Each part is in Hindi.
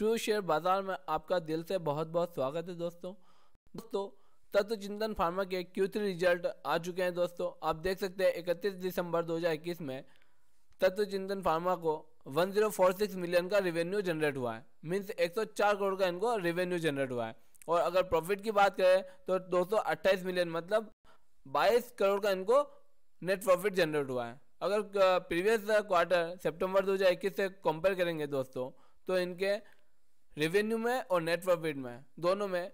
ट्रू शेयर बाजार में आपका दिल से बहुत बहुत स्वागत है दोस्तों दोस्तों तत्व चिंतन फार्मा के क्यू थ्री रिजल्ट आ चुके हैं दोस्तों आप देख सकते हैं इकतीस दिसंबर 2021 में तत्व चिंतन फार्मा को 1046 मिलियन का रेवेन्यू जनरेट हुआ है मीन्स 104 करोड़ का इनको रेवेन्यू जनरेट हुआ है और अगर प्रॉफिट की बात करें तो दो मिलियन मतलब 22 करोड़ का इनको नेट प्रॉफिट जनरेट हुआ है अगर प्रीवियस क्वार्टर सितंबर 2021 से कंपेयर करेंगे दोस्तों तो इनके रेवेन्यू में और नेट प्रॉफिट में दोनों में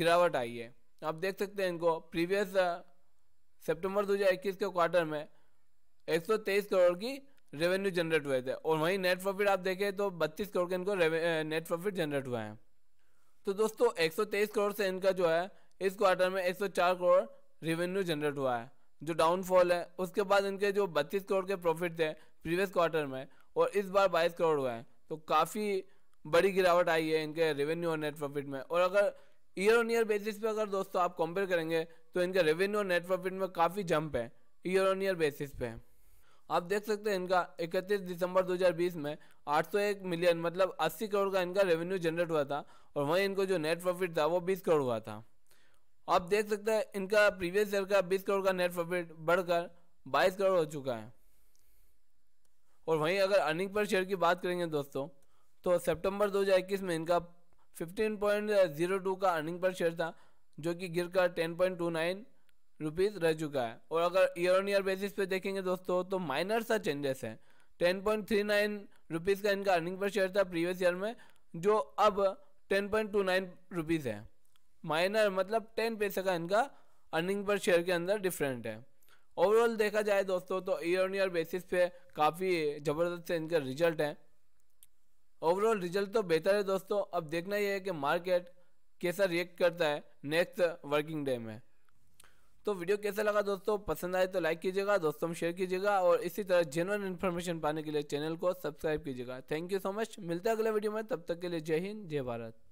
गिरावट आई है आप देख सकते हैं इनको प्रीवियस सितंबर 2021 के क्वार्टर में 123 करोड़ की रेवेन्यू जनरेट हुए थे और वहीं नेट प्रॉफिट आप देखें तो 32 करोड़ के इनको नेट प्रॉफिट जनरेट हुए हैं तो दोस्तों 123 करोड़ से इनका जो है इस क्वार्टर में 104 करोड़ रेवेन्यू जनरेट हुआ है जो डाउनफॉल है उसके बाद इनके जो बत्तीस करोड़ के प्रॉफिट थे प्रीवियस क्वार्टर में और इस बार बाईस करोड़ हुए हैं तो काफ़ी बड़ी गिरावट आई है इनके रेवेन्यू और नेट प्रॉफिट में और अगर ईयर ऑन ईयर बेसिस पे अगर दोस्तों आप कंपेयर करेंगे तो इनका रेवेन्यू और नेट प्रॉफिट में काफ़ी जंप है ईयर ऑन ईयर बेसिस पे आप देख सकते हैं इनका 31 दिसंबर 2020 में 801 मिलियन मतलब 80 करोड़ का इनका रेवेन्यू जनरेट हुआ था और वहीं इनको जो नेट प्रॉफिट था वो 20 करोड़ हुआ था आप देख सकते हैं इनका प्रीवियस ईयर का 20 करोड़ का नेट प्रॉफिट बढ़कर 22 करोड़ हो चुका है और वहीं अगर अर्निंग पर शेयर की बात करेंगे दोस्तों तो सितंबर 2021 में इनका 15.02 का अर्निंग पर शेयर था जो कि गिरकर 10.29 रुपीज़ रह चुका है और अगर ईयर ऑन ईयर बेसिस पे देखेंगे दोस्तों तो माइनर सा चेंजेस है 10.39 रुपीज़ का इनका अर्निंग पर शेयर था प्रीवियस ईयर में जो अब 10.29 रुपीज़ है माइनर मतलब 10 पैसे का इनका अर्निंग पर शेयर के अंदर डिफरेंट है ओवरऑल देखा जाए दोस्तों तो ईयर ऑन ईयर बेसिस पे काफ़ी ज़बरदस्त से इनका रिजल्ट है ओवरऑल रिजल्ट तो बेहतर है दोस्तों अब देखना यह है कि मार्केट कैसा रिएक्ट करता है नेक्स्ट वर्किंग डे में तो वीडियो कैसा लगा दोस्तों पसंद आए तो लाइक कीजिएगा दोस्तों में शेयर कीजिएगा और इसी तरह जेनवन इन्फॉर्मेशन पाने के लिए चैनल को सब्सक्राइब कीजिएगा थैंक यू सो मच मिलता है अगले वीडियो में तब तक के लिए जय हिंद जय भारत